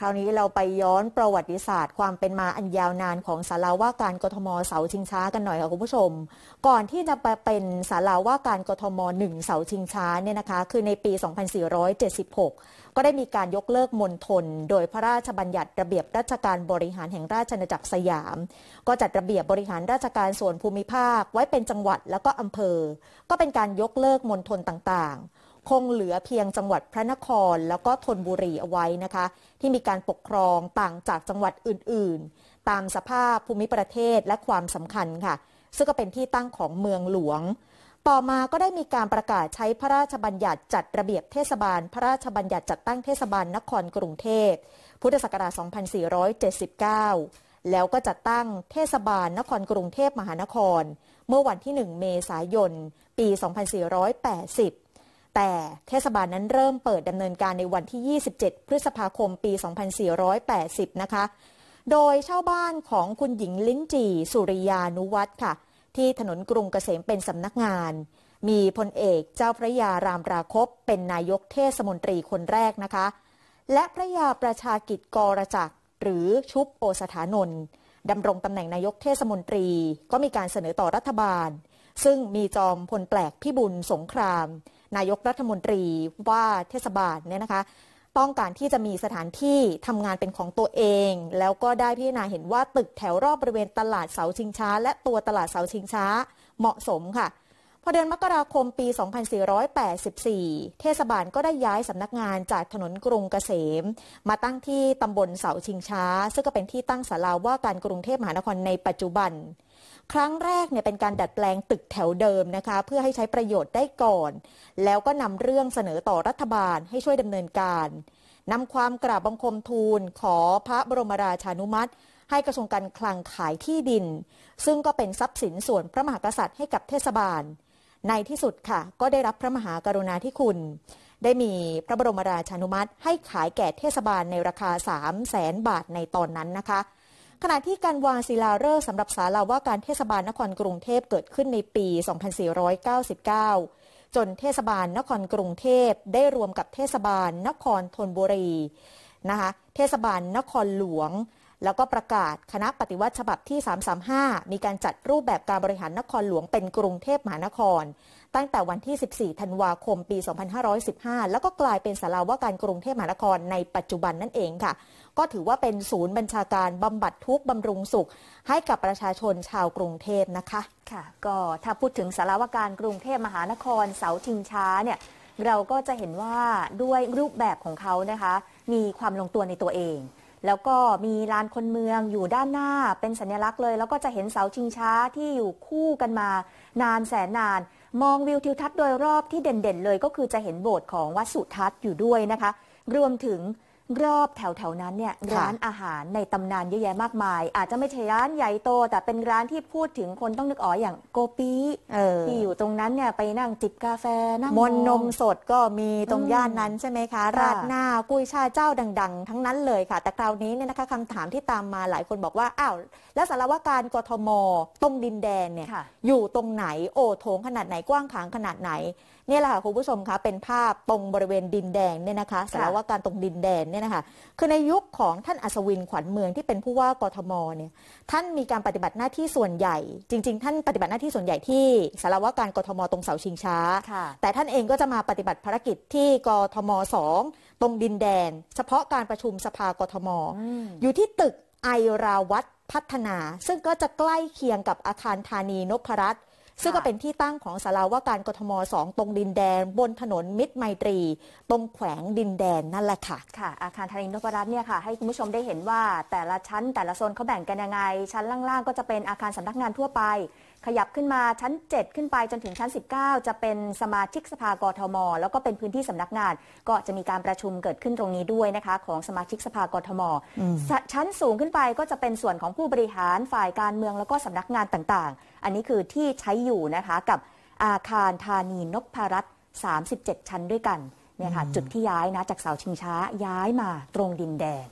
คราวนี้เราไปย้อนประวัติศาสตร์ความเป็นมาอันยาวนานของสาราว่าการกทมเสาชิงช้ากันหน่อยค่ะคุณผู้ชม ก่อนที่จะไปเป็นสาราว่าการกทมหนึ่งเสาชิงช้าเนี่ยนะคะคือในปี 2476 ก็ได้มีการยกเลิกมณฑลโดยพระราชบัญญัติระเบียบราชการบริหารแห่งราชอาณาจักรสยาม ก็จัดระเบียบบริหารราชการส่วนภูมิภาคไว้เป็นจังหวัดแล้วก็อำเภอ ก็เป็นการยกเลิกมณฑลต่างๆคงเหลือเพียงจังหวัดพระนครแล้วก็ธนบุรีเอาไว้นะคะที่มีการปกครองต่างจากจังหวัดอื่นๆ ตามสภาพภูมิประเทศและความสำคัญค่ะ ซึ่งก็เป็นที่ตั้งของเมืองหลวง ต่อมาก็ได้มีการประกาศใช้พระราชบัญญัติจัดระเบียบเทศบาล พระราชบัญญัติจัดตั้งเทศบาลนครกรุงเทพพุทธศักราช 2479 แล้วก็จัดตั้งเทศบาลนครกรุงเทพมหานคร เมื่อวันที่ 1 เมษายน ปี 2480แต่เทศบาลนั้นเริ่มเปิดดำเนินการในวันที่ 27 พฤษภาคมปี 2480 นะคะ โดยเช่าบ้านของคุณหญิงลิ้นจีสุริยานุวัตรค่ะ ที่ถนนกรุงเกษมเป็นสำนักงาน มีพลเอกเจ้าพระยารามราคบ เป็นนายกเทศมนตรีคนแรกนะคะ และพระยาประชากิจกรจักรหรือชุบโอสถานนดำรงตำแหน่งนายกเทศมนตรี ก็มีการเสนอต่อรัฐบาล ซึ่งมีจอมพลแปลกพิบุญสงครามนายกรัฐมนตรีว่าเทศบาลเนี่ยนะคะ ต้องการที่จะมีสถานที่ทำงานเป็นของตัวเอง แล้วก็ได้พิจารณาเห็นว่าตึกแถวรอบบริเวณตลาดเสาชิงช้า และตัวตลาดเสาชิงช้าเหมาะสมค่ะพอเดือนมกราคมปี 2484 เทศบาลก็ได้ย้ายสำนักงานจากถนนกรุงเกษม มาตั้งที่ตำบลเสาชิงช้า ซึ่งก็เป็นที่ตั้งศาลาว่าการกรุงเทพมหานครในปัจจุบันครั้งแรกเนี่ยเป็นการดัดแปลงตึกแถวเดิมนะคะเพื่อให้ใช้ประโยชน์ได้ก่อน แล้วก็นำเรื่องเสนอต่อรัฐบาลให้ช่วยดำเนินการนำความกราบบังคมทูลขอพระบรมราชานุมัติให้กระทรวงการคลังขายที่ดิน ซึ่งก็เป็นทรัพย์สินส่วนพระมหากษัตริย์ให้กับเทศบาล ในที่สุดค่ะ ก็ได้รับพระมหากรุณาธิคุณ ได้มีพระบรมราชานุมัติให้ขายแก่เทศบาลในราคา 3 0 0แสนบาทในตอนนั้นนะคะขณะที่ การวางศิลาฤกษ์สำหรับศาลาว่าการเทศบาลนครกรุงเทพเกิดขึ้นในปี 2499 จนเทศบาลนครกรุงเทพได้รวมกับเทศบาลนครธนบุรีนะคะเทศบาลนครหลวง แล้วก็ประกาศคณะปฏิวัติฉบับที่ 335 มีการจัดรูปแบบการบริหารนครหลวงเป็นกรุงเทพมหานครตั้งแต่วันที่ 14 ธันวาคม ปี 2515 แล้วก็กลายเป็นสาราว่าการกรุงเทพมหานครในปัจจุบันนั่นเองค่ะ ก็ถือว่าเป็นศูนย์บัญชาการบำบัดทุกบำรุงสุขให้กับประชาชนชาวกรุงเทพนะคะ ค่ะ ก็ถ้าพูดถึงสาราว่าการกรุงเทพมหานครเสาชิงช้าเนี่ย เราก็จะเห็นว่าด้วยรูปแบบของเขานะคะ มีความลงตัวในตัวเองแล้วก็มีลานคนเมืองอยู่ด้านหน้าเป็นสัญลักษณ์เลย แล้วก็จะเห็นเสาชิงช้าที่อยู่คู่กันมา นานแสนนาน มองวิวทิวทัศน์โดยรอบที่เด่นๆเลย ก็คือจะเห็นโบสถ์ของวัดสุทัศน์อยู่ด้วยนะคะ รวมถึงรอบแถวแถวนั้นเนี่ยร้านอาหารในตำนานเยอะแยะมากมาย อาจจะไม่ใช่ร้านใหญ่โต แต่เป็นร้านที่พูดถึงคนต้องนึกอ๋ออย่างโกปีที่อยู่ตรงนั้นเนี่ยไปนั่งจิบกาแฟนั่งมนนมสดก็มีตรงย่านนั้นใช่ไหมคะ ราดหน้ากุ้ยชาเจ้าดังๆ ทั้งนั้นเลยค่ะ แต่คราวนี้เนี่ยนะคะคำถามที่ตามมาหลายคนบอกว่า อ้าว แล้วสารวการกทม ตรงดินแดนเนี่ยอยู่ตรงไหนโอโถงขนาดไหนกว้างขวางขนาดไหนนี่แหละค่ะคุณผู้ชมคะเป็นภาพตรงบริเวณดินแดงเนี่ยนะคะสารวการตรงดินแดนเนี่ยนะคะคือในยุคของท่านอัศวินขวัญเมืองที่เป็นผู้ว่ากทมเนี่ยท่านมีการปฏิบัติหน้าที่ส่วนใหญ่ จริงๆ ท่านปฏิบัติหน้าที่ส่วนใหญ่ที่สารวัการกทมตรงเสาชิงช้าแต่ท่านเองก็จะมาปฏิบัติภารกิจที่กทมสองตรงดินแดน เฉพาะการประชุมสภากทมออยู่ที่ตึกไอราวัตพัฒนาซึ่งก็จะใกล้เคียงกับอาคารธานีนพรัตน์ซึ่งก็เป็นที่ตั้งของสาราว่าการกทมสองตรงดินแดน บนถนนมิตรไมตรี ตรงแขวงดินแดนนั่นแหละค่ะค่ะอาคารธนินทวรัตน์เนี่ยค่ะให้คุณผู้ชมได้เห็นว่า แต่ละชั้นแต่ละโซนเขาแบ่งกันยังไง ชั้นล่างๆก็จะเป็นอาคารสำนักงานทั่วไป ขยับขึ้นมาชั้น 7 ขึ้นไปจนถึงชั้น 19 จะเป็นสมาชิกสภากทม แล้วก็เป็นพื้นที่สำนักงาน ก็จะมีการประชุมเกิดขึ้นตรงนี้ด้วยนะคะของสมาชิกสภากทม ชั้นสูงขึ้นไปก็จะเป็นส่วนของผู้บริหารฝ่ายการเมืองแล้วก็สำนักงานต่างๆอันนี้คือที่ใช้อยู่นะคะกับอาคารธานีนกพรัตน์37 ชั้นด้วยกัน เนี่ยค่ะจุดที่ย้ายนะจากเสาชิงช้าย้ายมาตรงดินแดง